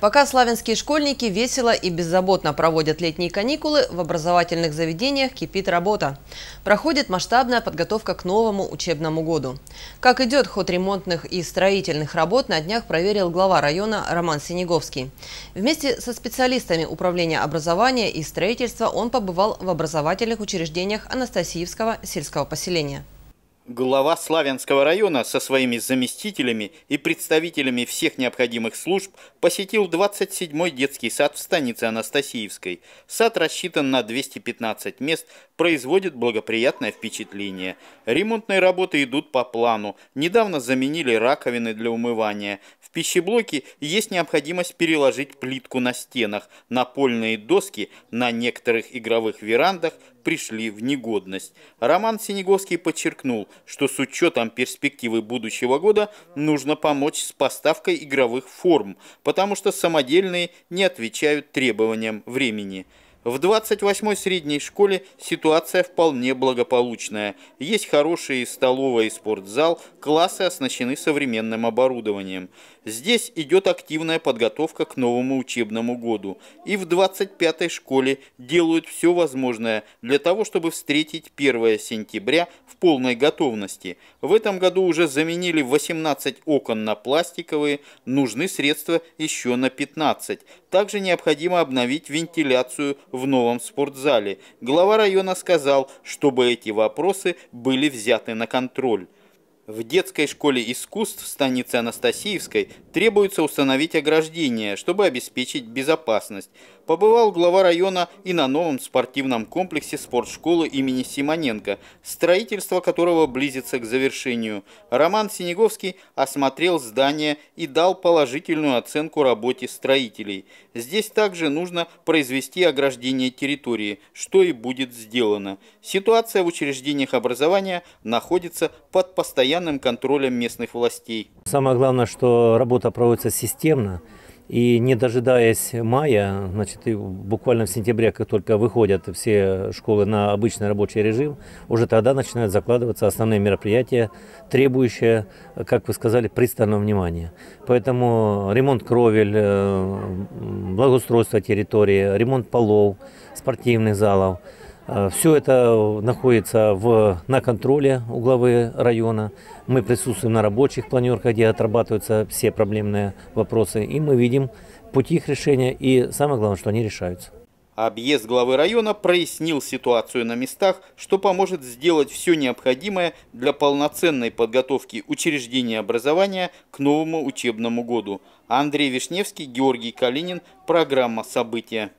Пока славянские школьники весело и беззаботно проводят летние каникулы, в образовательных заведениях кипит работа. Проходит масштабная подготовка к новому учебному году. Как идет ход ремонтных и строительных работ, на днях проверил глава района Роман Синеговский. Вместе со специалистами Управления образования и строительства он побывал в образовательных учреждениях Анастасиевского сельского поселения. Глава Славянского района со своими заместителями и представителями всех необходимых служб посетил 27-й детский сад в станице Анастасиевской. Сад рассчитан на 215 мест, производит благоприятное впечатление. Ремонтные работы идут по плану. Недавно заменили раковины для умывания. В пищеблоке есть необходимость переложить плитку на стенах, напольные доски на некоторых игровых верандах пришли в негодность. Роман Синеговский подчеркнул, что с учетом перспективы будущего года нужно помочь с поставкой игровых форм, потому что самодельные не отвечают требованиям времени. В 28-й средней школе ситуация вполне благополучная. Есть хорошие столовая и спортзал, классы оснащены современным оборудованием. Здесь идет активная подготовка к новому учебному году. И в 25-й школе делают все возможное для того, чтобы встретить 1 сентября в полной готовности. В этом году уже заменили 18 окон на пластиковые, нужны средства еще на 15. Также необходимо обновить вентиляцию в новом спортзале. Глава района сказал, чтобы эти вопросы были взяты на контроль. В детской школе искусств в станице Анастасиевской требуется установить ограждение, чтобы обеспечить безопасность побывал глава района и на новом спортивном комплексе спортшколы имени Симоненко, строительство которого близится к завершению. Роман Синеговский осмотрел здание и дал положительную оценку работе строителей. Здесь также нужно произвести ограждение территории, что и будет сделано. Ситуация в учреждениях образования находится под постоянным контролем местных властей. Самое главное, что работа проводится системно. И не дожидаясь мая, значит, и буквально в сентябре, как только выходят все школы на обычный рабочий режим, уже тогда начинают закладываться основные мероприятия, требующие, как вы сказали, пристального внимания. Поэтому ремонт кровель, э, благоустройство территории, ремонт полов, спортивных залов – Э, все это находится в, на контроле у главы района. Мы присутствуем на рабочих планерках, где отрабатываются все проблемные вопросы. И мы видим пути их решения. И самое главное, что они решаются. Объезд главы района прояснил ситуацию на местах, что поможет сделать все необходимое для полноценной подготовки учреждения образования к новому учебному году. Андрей Вишневский, Георгий Калинин. Программа «События».